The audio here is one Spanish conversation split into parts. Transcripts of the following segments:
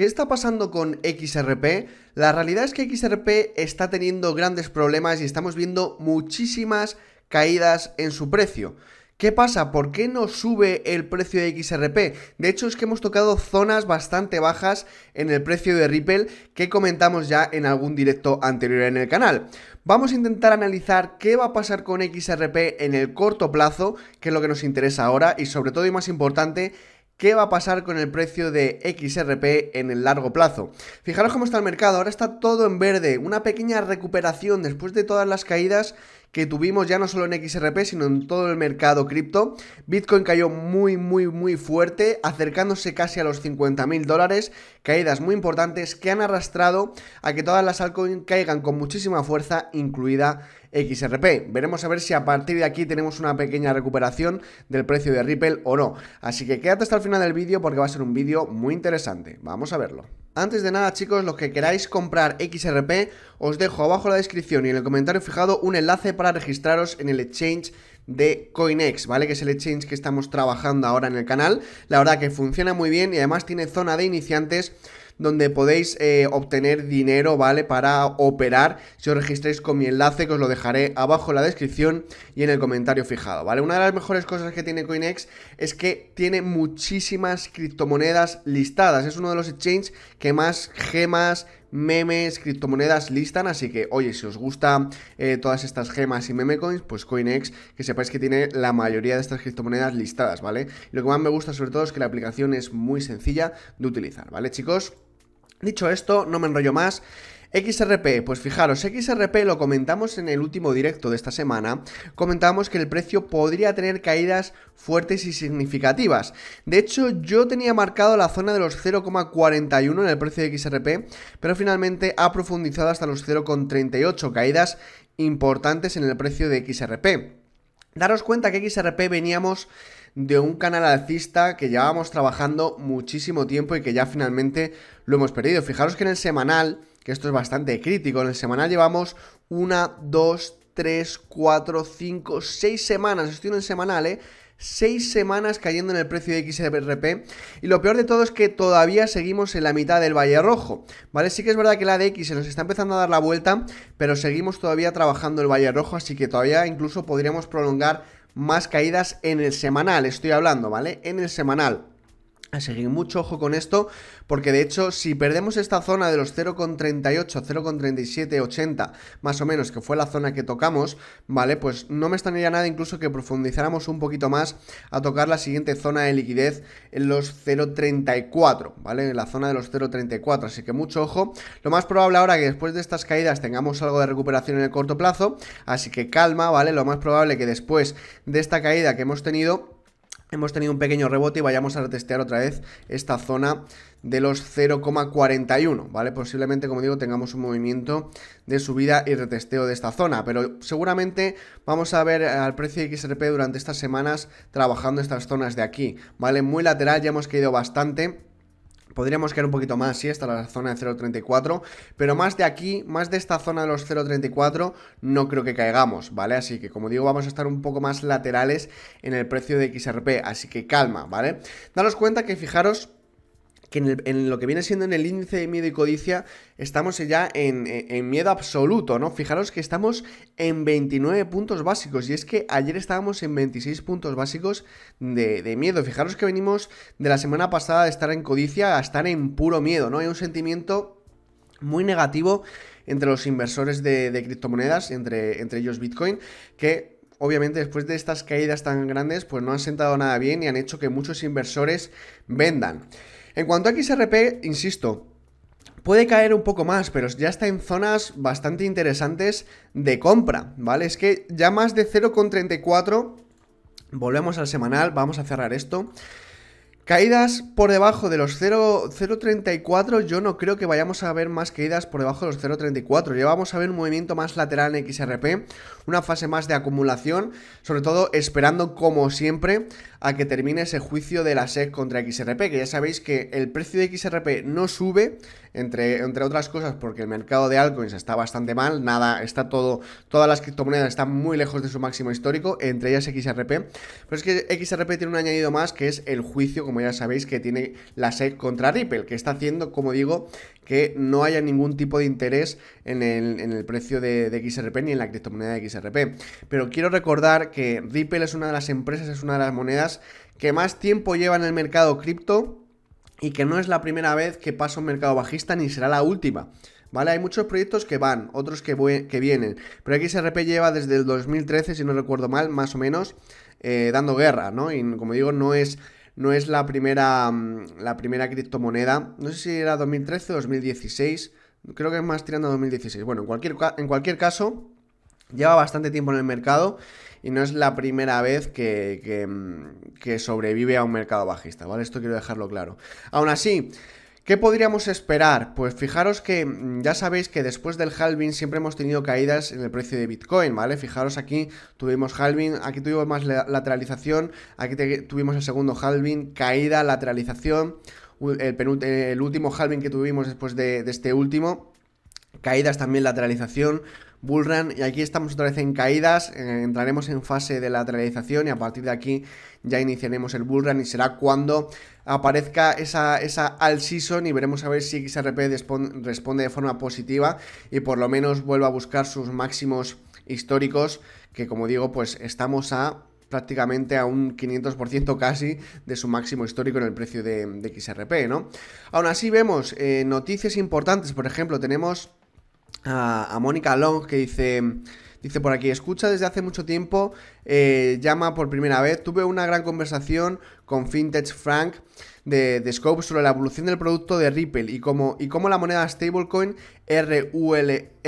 ¿Qué está pasando con XRP? La realidad es que XRP está teniendo grandes problemas y estamos viendo muchísimas caídas en su precio. ¿Qué pasa? ¿Por qué no sube el precio de XRP? De hecho es que hemos tocado zonas bastante bajas en el precio de Ripple que comentamos ya en algún directo anterior en el canal. Vamos a intentar analizar qué va a pasar con XRP en el corto plazo, que es lo que nos interesa ahora, y sobre todo y más importante, qué va a pasar con el precio de XRP en el largo plazo. Fijaros cómo está el mercado, ahora está todo en verde, una pequeña recuperación después de todas las caídas que tuvimos ya no solo en XRP, sino en todo el mercado cripto. Bitcoin cayó muy, muy, muy fuerte, acercándose casi a los 50.000 mil dólares, caídas muy importantes que han arrastrado a que todas las altcoins caigan con muchísima fuerza, incluida XRP. Veremos a ver si a partir de aquí tenemos una pequeña recuperación del precio de Ripple o no. Así que quédate hasta el final del vídeo porque va a ser un vídeo muy interesante. Vamos a verlo. Antes de nada chicos, los que queráis comprar XRP, os dejo abajo en la descripción y en el comentario fijado un enlace para registraros en el exchange de CoinEx, ¿vale? Que es el exchange que estamos trabajando ahora en el canal. La verdad que funciona muy bien y además tiene zona de iniciantes donde podéis eh, obtener dinero, ¿vale? Para operar. Si os registráis con mi enlace, que os lo dejaré abajo en la descripción y en el comentario fijado, ¿vale? Una de las mejores cosas que tiene CoinEx es que tiene muchísimas criptomonedas listadas. Es uno de los exchanges que más gemas, memes, criptomonedas listan, así que oye, si os gusta eh, todas estas gemas y meme coins, pues CoinEx, que sepáis que tiene la mayoría de estas criptomonedas listadas, ¿vale? Y lo que más me gusta sobre todo es que la aplicación es muy sencilla de utilizar, ¿vale chicos? Dicho esto, no me enrollo más. XRP, pues fijaros, XRP lo comentamos en el último directo de esta semana, comentábamos que el precio podría tener caídas fuertes y significativas. De hecho, yo tenía marcado la zona de los 0,41 en el precio de XRP, pero finalmente ha profundizado hasta los 0,38 caídas importantes en el precio de XRP. Daros cuenta que XRP veníamos de un canal alcista que llevábamos trabajando muchísimo tiempo y que ya finalmente lo hemos perdido. Fijaros que en el semanal, que esto es bastante crítico, en el semanal llevamos una, dos, tres, cuatro, cinco, seis semanas, estoy en el semanal, ¿eh? Seis semanas cayendo en el precio de XRP y lo peor de todo es que todavía seguimos en la mitad del Valle Rojo, ¿vale? Sí que es verdad que la de X se nos está empezando a dar la vuelta, pero seguimos todavía trabajando el Valle Rojo, así que todavía incluso podríamos prolongar más caídas en el semanal, estoy hablando, ¿vale? En el semanal. A seguir mucho ojo con esto, porque de hecho, si perdemos esta zona de los 0,38, 0,37, 80, más o menos, que fue la zona que tocamos, ¿vale? Pues no me estaría nada incluso que profundizáramos un poquito más a tocar la siguiente zona de liquidez en los 0,34, ¿vale? En la zona de los 0,34, así que mucho ojo. Lo más probable ahora que después de estas caídas tengamos algo de recuperación en el corto plazo, así que calma, ¿vale? Lo más probable que después de esta caída que hemos tenido hemos tenido un pequeño rebote y vayamos a retestear otra vez esta zona de los 0,41, ¿vale? Posiblemente, como digo, tengamos un movimiento de subida y retesteo de esta zona, pero seguramente vamos a ver al precio de XRP durante estas semanas trabajando estas zonas de aquí, ¿vale? Muy lateral, ya hemos caído bastante, Podríamos caer un poquito más, sí, hasta la zona de 0.34, pero más de aquí, más de esta zona de los 0.34, no creo que caigamos, ¿vale? Así que, como digo, vamos a estar un poco más laterales en el precio de XRP, así que calma, ¿vale? Daros cuenta que, fijaros, que en, lo que viene siendo en el índice de miedo y codicia estamos ya en, miedo absoluto, ¿no? Fijaros que estamos en 29 puntos básicos y es que ayer estábamos en 26 puntos básicos de, miedo. Fijaros que venimos de la semana pasada de estar en codicia a estar en puro miedo, ¿no? Hay un sentimiento muy negativo entre los inversores de, criptomonedas, entre, entre ellos Bitcoin, que obviamente después de estas caídas tan grandes, pues no han sentado nada bien y han hecho que muchos inversores vendan. En cuanto a XRP, insisto, Puede caer un poco más, pero ya está en zonas bastante interesantes de compra, ¿vale? Es que ya más de 0,34, volvemos al semanal, vamos a cerrar esto. Caídas por debajo de los 0.34, yo no creo que vayamos a ver más caídas por debajo de los 0.34. Ya vamos a ver un movimiento más lateral en XRP, una fase más de acumulación, sobre todo esperando, como siempre, a que termine ese juicio de la SEC contra XRP, que ya sabéis que el precio de XRP no sube, entre, entre otras cosas, porque el mercado de altcoins está bastante mal, nada, está todo, todas las criptomonedas están muy lejos de su máximo histórico, entre ellas XRP, pero es que XRP tiene un añadido más que es el juicio como ya sabéis, que tiene la SEC contra Ripple, que está haciendo, como digo, que no haya ningún tipo de interés en el, precio de, XRP ni en la criptomoneda de XRP. Pero quiero recordar que Ripple es una de las empresas, es una de las monedas que más tiempo lleva en el mercado cripto y que no es la primera vez que pasa un mercado bajista ni será la última. ¿vale? Hay muchos proyectos que van, otros que, que, vienen. Pero XRP lleva desde el 2013, si no recuerdo mal, más o menos, eh, dando guerra, ¿no? Y como digo, no es no es la primera, mm, la primera criptomoneda, no sé si era 2013 o 2016, creo que es más tirando a 2016. Bueno, en cualquier, en cualquier caso, lleva bastante tiempo en el mercado y no es la primera vez que, que, mm, que, sobrevive a un mercado bajista, ¿vale? Esto quiero dejarlo claro. Aún así, ¿Qué podríamos esperar? Pues fijaros que mm, ya sabéis que después del halving siempre hemos tenido caídas en el precio de Bitcoin, ¿vale? Fijaros aquí tuvimos halving, aquí tuvimos más lateralización, aquí tuvimos el segundo halving, caída, lateralización, el, último halving que tuvimos después de, de este último caídas también lateralización, bullrun y aquí estamos otra vez en caídas, eh, entraremos en fase de lateralización y a partir de aquí ya iniciaremos el bullrun y será cuando aparezca esa, esa all season y veremos a ver si XRP responde de forma positiva y por lo menos vuelva a buscar sus máximos históricos que como digo pues estamos a prácticamente a un 500% casi de su máximo histórico en el precio de, XRP, ¿no? Aún así vemos eh, noticias importantes, por ejemplo, tenemos a, Mónica Long que dice... Dice por aquí, escucha desde hace mucho tiempo, eh, llama por primera vez. Tuve una gran conversación con Fintech Frank de, Scope sobre la evolución del producto de Ripple y cómo, y la moneda stablecoin RLUSD,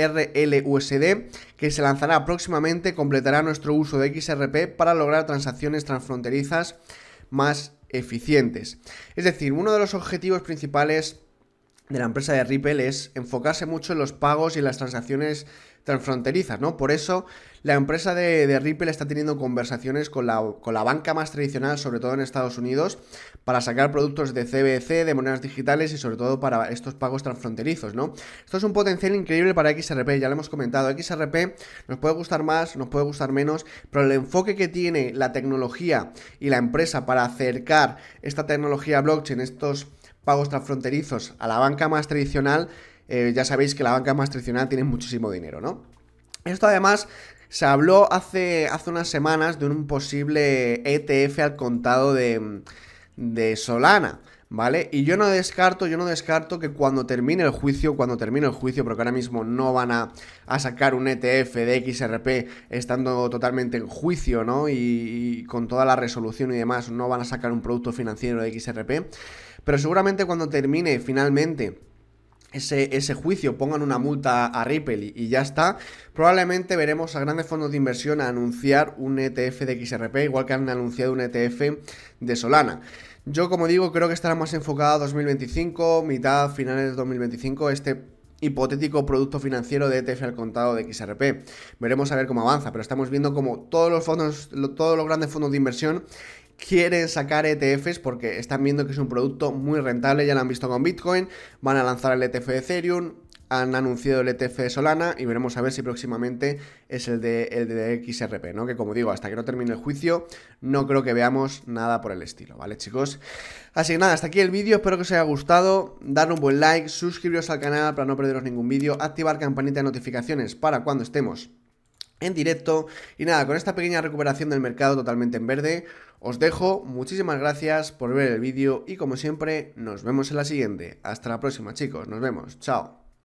que se lanzará próximamente, completará nuestro uso de XRP para lograr transacciones transfronterizas más eficientes. Es decir, uno de los objetivos principales de la empresa de Ripple es enfocarse mucho en los pagos y las transacciones transfronterizas, ¿no? Por eso la empresa de, de Ripple está teniendo conversaciones con la, con la, banca más tradicional, sobre todo en Estados Unidos, para sacar productos de CBC, de monedas digitales y sobre todo para estos pagos transfronterizos, ¿no? Esto es un potencial increíble para XRP, ya lo hemos comentado. XRP nos puede gustar más, nos puede gustar menos, pero el enfoque que tiene la tecnología y la empresa para acercar esta tecnología blockchain, estos pagos transfronterizos a la banca más tradicional, eh, ya sabéis que la banca más tradicional tiene muchísimo dinero, ¿no? Esto además se habló hace, hace unas semanas de un posible ETF al contado de, de Solana. ¿vale? Y yo no descarto, yo no descarto que cuando termine el juicio, cuando termine el juicio, porque ahora mismo no van a, sacar un ETF de XRP estando totalmente en juicio, ¿no? y, con toda la resolución y demás, no van a sacar un producto financiero de XRP, pero seguramente cuando termine finalmente ese, juicio, pongan una multa a Ripple y, ya está, probablemente veremos a grandes fondos de inversión anunciar un ETF de XRP, igual que han anunciado un ETF de Solana. Yo, como digo, creo que estará más enfocada a 2025, mitad, finales de 2025, este hipotético producto financiero de ETF al contado de XRP. Veremos a ver cómo avanza, pero estamos viendo como todos los fondos, todos los grandes fondos de inversión quieren sacar ETFs porque están viendo que es un producto muy rentable, ya lo han visto con Bitcoin, van a lanzar el ETF de Ethereum, han anunciado el ETF de Solana y veremos a ver si próximamente es el de, XRP, ¿no? Que como digo, hasta que no termine el juicio, no creo que veamos nada por el estilo, ¿vale, chicos? Así que nada, hasta aquí el vídeo, espero que os haya gustado, dar un buen like, suscribiros al canal para no perderos ningún vídeo, activar campanita de notificaciones para cuando estemos en directo. Y nada, con esta pequeña recuperación del mercado totalmente en verde, os dejo. Muchísimas gracias por ver el vídeo y como siempre, nos vemos en la siguiente. Hasta la próxima chicos, nos vemos. Chao.